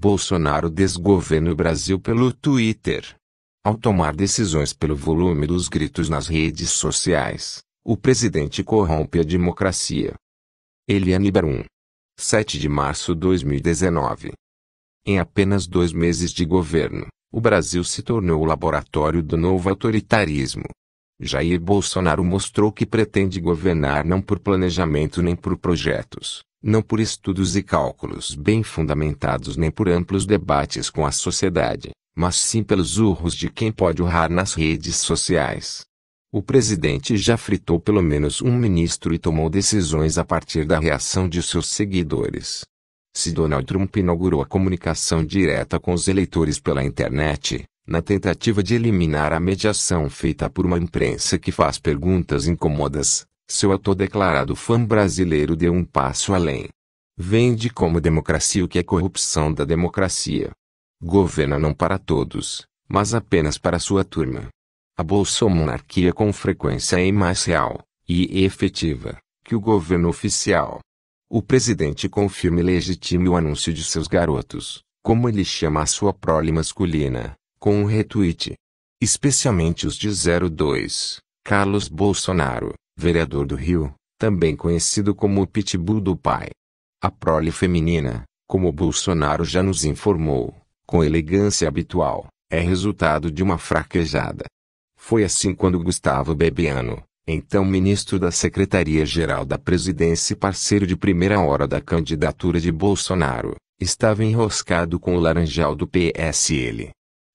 Bolsonaro desgoverna o Brasil pelo Twitter. Ao tomar decisões pelo volume dos gritos nas redes sociais, o presidente corrompe a democracia. Eliane Barum. 7 de março de 2019. Em apenas dois meses de governo, o Brasil se tornou o laboratório do novo autoritarismo. Jair Bolsonaro mostrou que pretende governar não por planejamento nem por projetos, não por estudos e cálculos bem fundamentados nem por amplos debates com a sociedade, mas sim pelos urros de quem pode urrar nas redes sociais. O presidente já fritou pelo menos um ministro e tomou decisões a partir da reação de seus seguidores. Se Donald Trump inaugurou a comunicação direta com os eleitores pela internet, na tentativa de eliminar a mediação feita por uma imprensa que faz perguntas incômodas, seu autodeclarado fã brasileiro deu um passo além. Vende como democracia o que é corrupção da democracia. Governa não para todos, mas apenas para sua turma. A bolsomonarquia com frequência é mais real, e efetiva, que o governo oficial. O presidente confirma e legitima o anúncio de seus garotos, como ele chama a sua prole masculina, com um retweet. Especialmente os de 02, Carlos Bolsonaro, vereador do Rio, também conhecido como o pitbull do pai. A prole feminina, como Bolsonaro já nos informou, com elegância habitual, é resultado de uma fraquejada. Foi assim quando Gustavo Bebiano, então ministro da Secretaria-Geral da Presidência e parceiro de primeira hora da candidatura de Bolsonaro, estava enroscado com o laranjal do PSL.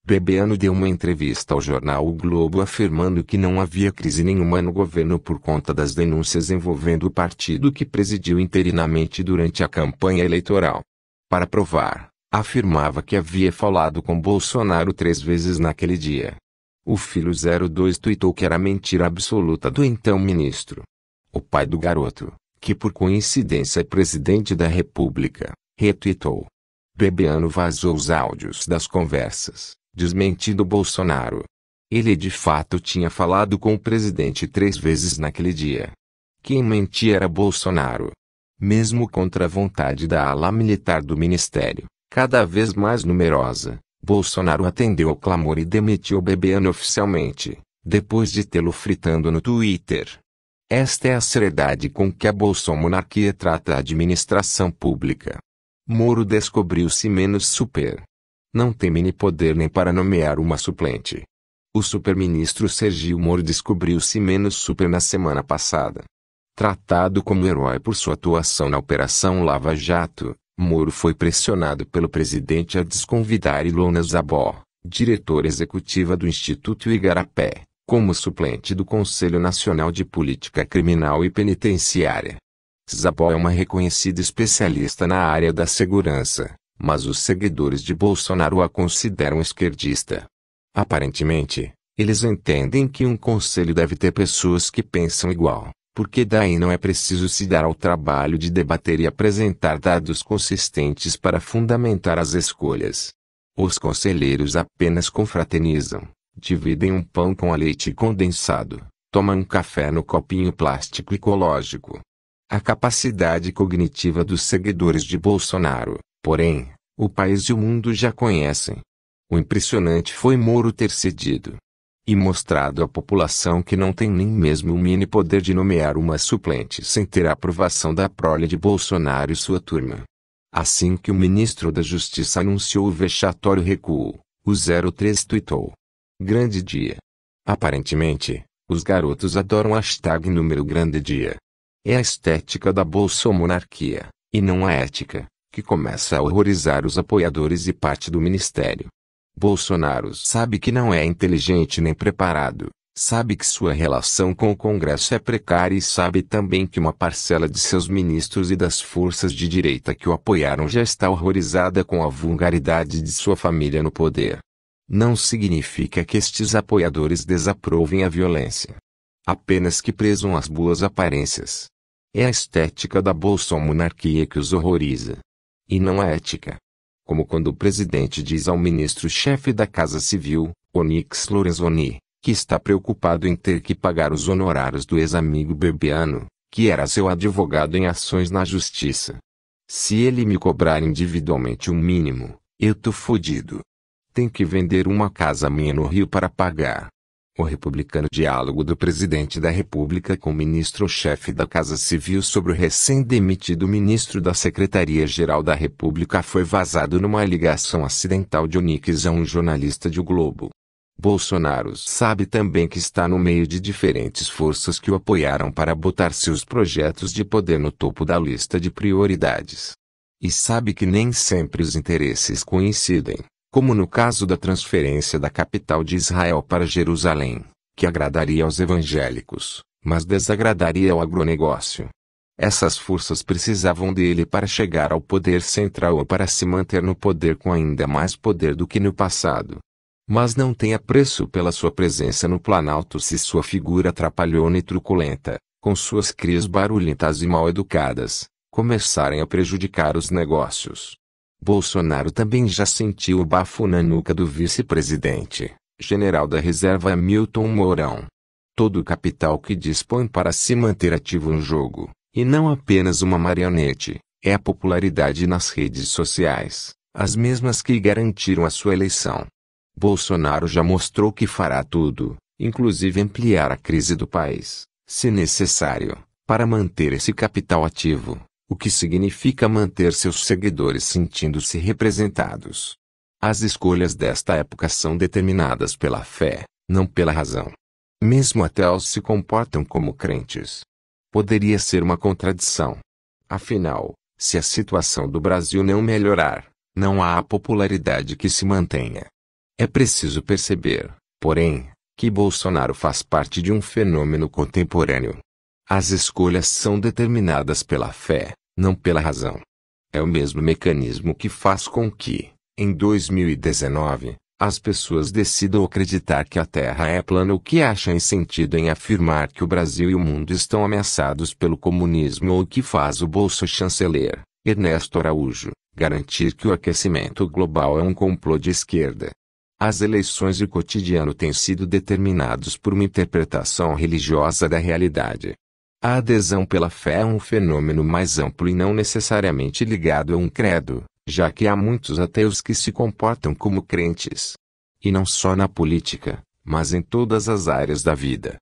Bebiano deu uma entrevista ao jornal O Globo afirmando que não havia crise nenhuma no governo por conta das denúncias envolvendo o partido que presidiu interinamente durante a campanha eleitoral. Para provar, afirmava que havia falado com Bolsonaro três vezes naquele dia. O filho 02 tuitou que era mentira absoluta do então ministro. O pai do garoto, que por coincidência é presidente da República, retuitou. Bebiano vazou os áudios das conversas desmentido Bolsonaro. Ele de fato tinha falado com o presidente três vezes naquele dia. Quem mentia era Bolsonaro. Mesmo contra a vontade da ala militar do ministério, cada vez mais numerosa, Bolsonaro atendeu ao clamor e demitiu Bebiano oficialmente, depois de tê-lo fritando no Twitter. Esta é a seriedade com que a bolsomonarquia trata a administração pública. Moro descobriu-se menos super não teme nem poder nem para nomear uma suplente. O superministro Sergio Moro descobriu-se menos super na semana passada. Tratado como herói por sua atuação na Operação Lava Jato, Moro foi pressionado pelo presidente a desconvidar Ilona Zabó, diretora executiva do Instituto Igarapé, como suplente do Conselho Nacional de Política Criminal e Penitenciária. Zabó é uma reconhecida especialista na área da segurança mas os seguidores de Bolsonaro a consideram esquerdista. Aparentemente, eles entendem que um conselho deve ter pessoas que pensam igual, porque daí não é preciso se dar ao trabalho de debater e apresentar dados consistentes para fundamentar as escolhas. Os conselheiros apenas confraternizam, dividem um pão com a leite condensado, tomam um café no copinho plástico ecológico. A capacidade cognitiva dos seguidores de Bolsonaro, Porém, o país e o mundo já conhecem. O impressionante foi Moro ter cedido e mostrado à população que não tem nem mesmo o mini poder de nomear uma suplente sem ter a aprovação da prole de Bolsonaro e sua turma. Assim que o ministro da Justiça anunciou o vexatório recuo, o 03 tweetou. Grande dia. Aparentemente, os garotos adoram hashtag número grande dia. É a estética da bolsomonarquia, e não a ética que começa a horrorizar os apoiadores e parte do ministério. Bolsonaro sabe que não é inteligente nem preparado, sabe que sua relação com o Congresso é precária e sabe também que uma parcela de seus ministros e das forças de direita que o apoiaram já está horrorizada com a vulgaridade de sua família no poder. Não significa que estes apoiadores desaprovem a violência. Apenas que prezam as boas aparências. É a estética da monarquia que os horroriza e não a ética. Como quando o presidente diz ao ministro-chefe da Casa Civil, Onyx Lorenzoni, que está preocupado em ter que pagar os honorários do ex-amigo Bebiano, que era seu advogado em ações na justiça. Se ele me cobrar individualmente o um mínimo, eu tô fodido. Tem que vender uma casa minha no Rio para pagar. O republicano diálogo do presidente da República com o ministro-chefe da Casa Civil sobre o recém-demitido ministro da Secretaria-Geral da República foi vazado numa ligação acidental de Onix a um jornalista de O Globo. Bolsonaro sabe também que está no meio de diferentes forças que o apoiaram para botar seus projetos de poder no topo da lista de prioridades. E sabe que nem sempre os interesses coincidem como no caso da transferência da capital de Israel para Jerusalém, que agradaria aos evangélicos, mas desagradaria ao agronegócio. Essas forças precisavam dele para chegar ao poder central ou para se manter no poder com ainda mais poder do que no passado. Mas não tenha preço pela sua presença no Planalto se sua figura atrapalhona e truculenta, com suas crias barulhentas e mal educadas, começarem a prejudicar os negócios. Bolsonaro também já sentiu o bafo na nuca do vice-presidente, general da reserva Hamilton Mourão. Todo o capital que dispõe para se manter ativo no jogo, e não apenas uma marionete, é a popularidade nas redes sociais, as mesmas que garantiram a sua eleição. Bolsonaro já mostrou que fará tudo, inclusive ampliar a crise do país, se necessário, para manter esse capital ativo o que significa manter seus seguidores sentindo-se representados. As escolhas desta época são determinadas pela fé, não pela razão. Mesmo ateus se comportam como crentes. Poderia ser uma contradição. Afinal, se a situação do Brasil não melhorar, não há a popularidade que se mantenha. É preciso perceber, porém, que Bolsonaro faz parte de um fenômeno contemporâneo. As escolhas são determinadas pela fé, não pela razão. É o mesmo mecanismo que faz com que, em 2019, as pessoas decidam acreditar que a Terra é plana ou que acham sentido em afirmar que o Brasil e o mundo estão ameaçados pelo comunismo ou que faz o bolso chanceler, Ernesto Araújo, garantir que o aquecimento global é um complô de esquerda. As eleições e o cotidiano têm sido determinados por uma interpretação religiosa da realidade. A adesão pela fé é um fenômeno mais amplo e não necessariamente ligado a um credo, já que há muitos ateus que se comportam como crentes. E não só na política, mas em todas as áreas da vida.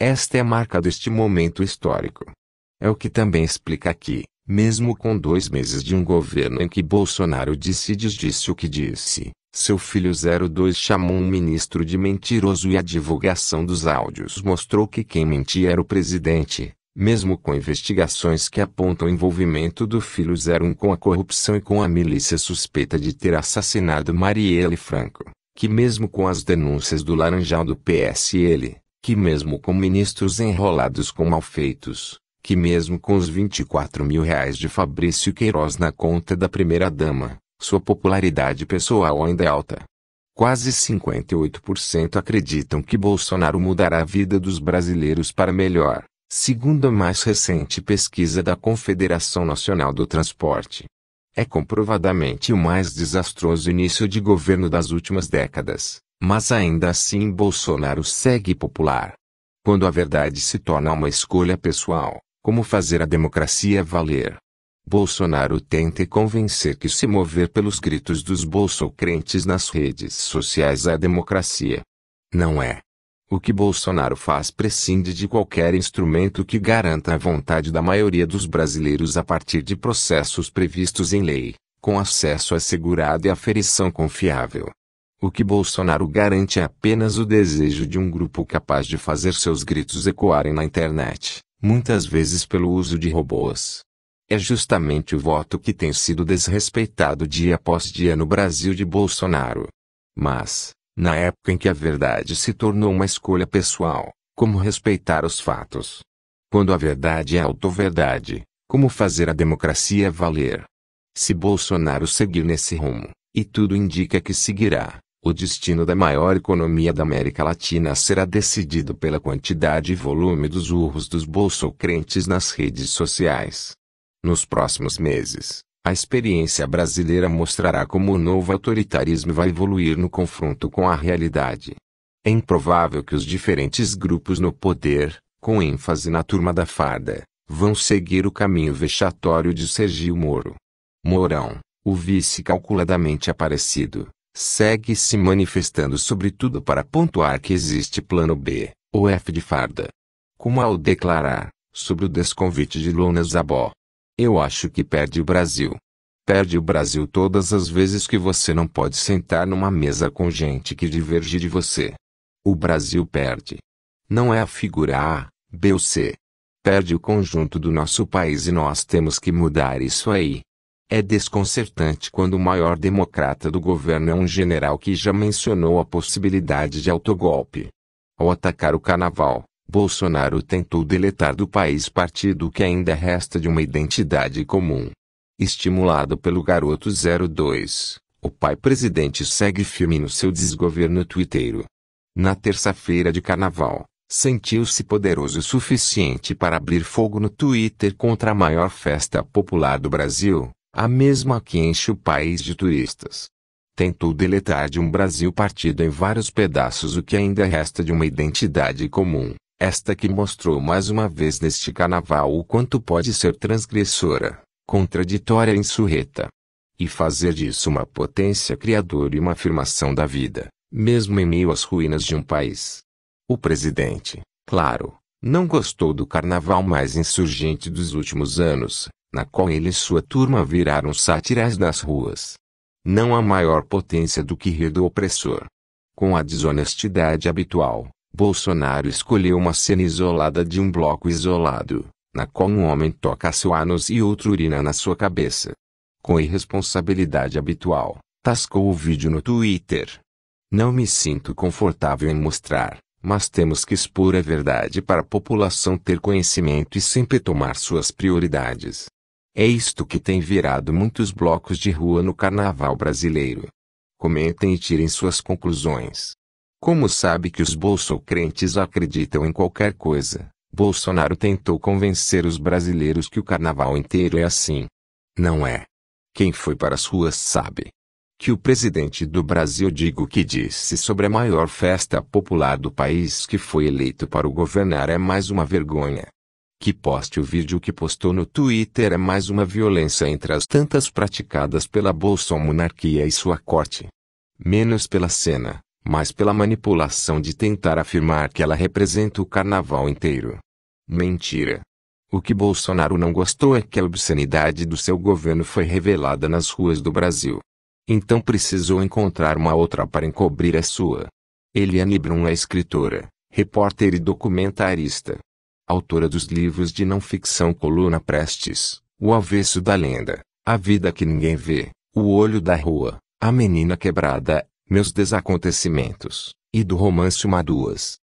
Esta é a marca deste momento histórico. É o que também explica que, mesmo com dois meses de um governo em que Bolsonaro disse e disse o que disse, seu filho 02 chamou um ministro de mentiroso e a divulgação dos áudios mostrou que quem mentia era o presidente, mesmo com investigações que apontam o envolvimento do filho 01 com a corrupção e com a milícia suspeita de ter assassinado Marielle Franco, que mesmo com as denúncias do Laranjal do PSL, que mesmo com ministros enrolados com malfeitos, que mesmo com os 24 mil reais de Fabrício Queiroz na conta da primeira-dama, sua popularidade pessoal ainda é alta. Quase 58% acreditam que Bolsonaro mudará a vida dos brasileiros para melhor segundo a mais recente pesquisa da Confederação Nacional do Transporte. É comprovadamente o mais desastroso início de governo das últimas décadas, mas ainda assim Bolsonaro segue popular. Quando a verdade se torna uma escolha pessoal, como fazer a democracia valer? Bolsonaro tenta convencer que se mover pelos gritos dos bolsocrentes nas redes sociais é a democracia. Não é. O que Bolsonaro faz prescinde de qualquer instrumento que garanta a vontade da maioria dos brasileiros a partir de processos previstos em lei, com acesso assegurado e aferição confiável. O que Bolsonaro garante é apenas o desejo de um grupo capaz de fazer seus gritos ecoarem na internet, muitas vezes pelo uso de robôs. É justamente o voto que tem sido desrespeitado dia após dia no Brasil de Bolsonaro. Mas, na época em que a verdade se tornou uma escolha pessoal, como respeitar os fatos. Quando a verdade é autoverdade, como fazer a democracia valer? Se Bolsonaro seguir nesse rumo, e tudo indica que seguirá, o destino da maior economia da América Latina será decidido pela quantidade e volume dos urros dos bolso-crentes nas redes sociais. Nos próximos meses, a experiência brasileira mostrará como o novo autoritarismo vai evoluir no confronto com a realidade. É improvável que os diferentes grupos no poder, com ênfase na turma da farda, vão seguir o caminho vexatório de Sergio Moro. Mourão, o vice calculadamente aparecido, segue se manifestando sobretudo para pontuar que existe plano B, ou F de farda. Como ao declarar, sobre o desconvite de Lona Zabó, eu acho que perde o Brasil. Perde o Brasil todas as vezes que você não pode sentar numa mesa com gente que diverge de você. O Brasil perde. Não é a figura A, B ou C. Perde o conjunto do nosso país e nós temos que mudar isso aí. É desconcertante quando o maior democrata do governo é um general que já mencionou a possibilidade de autogolpe. Ao atacar o carnaval, Bolsonaro tentou deletar do país partido que ainda resta de uma identidade comum. Estimulado pelo garoto 02, o pai presidente segue firme no seu desgoverno twitteiro. Na terça-feira de carnaval, sentiu-se poderoso o suficiente para abrir fogo no Twitter contra a maior festa popular do Brasil, a mesma que enche o país de turistas. Tentou deletar de um Brasil partido em vários pedaços o que ainda resta de uma identidade comum. Esta que mostrou mais uma vez neste carnaval o quanto pode ser transgressora, contraditória e insurreta. E fazer disso uma potência criadora e uma afirmação da vida, mesmo em meio às ruínas de um país. O presidente, claro, não gostou do carnaval mais insurgente dos últimos anos, na qual ele e sua turma viraram sátiras das ruas. Não há maior potência do que rir do opressor. Com a desonestidade habitual, Bolsonaro escolheu uma cena isolada de um bloco isolado, na qual um homem toca seu ânus e outro urina na sua cabeça. Com irresponsabilidade habitual, tascou o vídeo no Twitter. Não me sinto confortável em mostrar, mas temos que expor a verdade para a população ter conhecimento e sempre tomar suas prioridades. É isto que tem virado muitos blocos de rua no carnaval brasileiro. Comentem e tirem suas conclusões. Como sabe que os bolsocrentes acreditam em qualquer coisa, Bolsonaro tentou convencer os brasileiros que o carnaval inteiro é assim. Não é. Quem foi para as ruas sabe. Que o presidente do Brasil digo que disse sobre a maior festa popular do país que foi eleito para o governar é mais uma vergonha. Que poste o vídeo que postou no Twitter é mais uma violência entre as tantas praticadas pela Bolsonaro monarquia e sua corte. Menos pela cena mas pela manipulação de tentar afirmar que ela representa o carnaval inteiro. Mentira. O que Bolsonaro não gostou é que a obscenidade do seu governo foi revelada nas ruas do Brasil. Então precisou encontrar uma outra para encobrir a sua. Eliane Brum é escritora, repórter e documentarista. Autora dos livros de não ficção Coluna Prestes, O Avesso da Lenda, A Vida que Ninguém Vê, O Olho da Rua, A Menina Quebrada meus desacontecimentos, e do romance uma duas,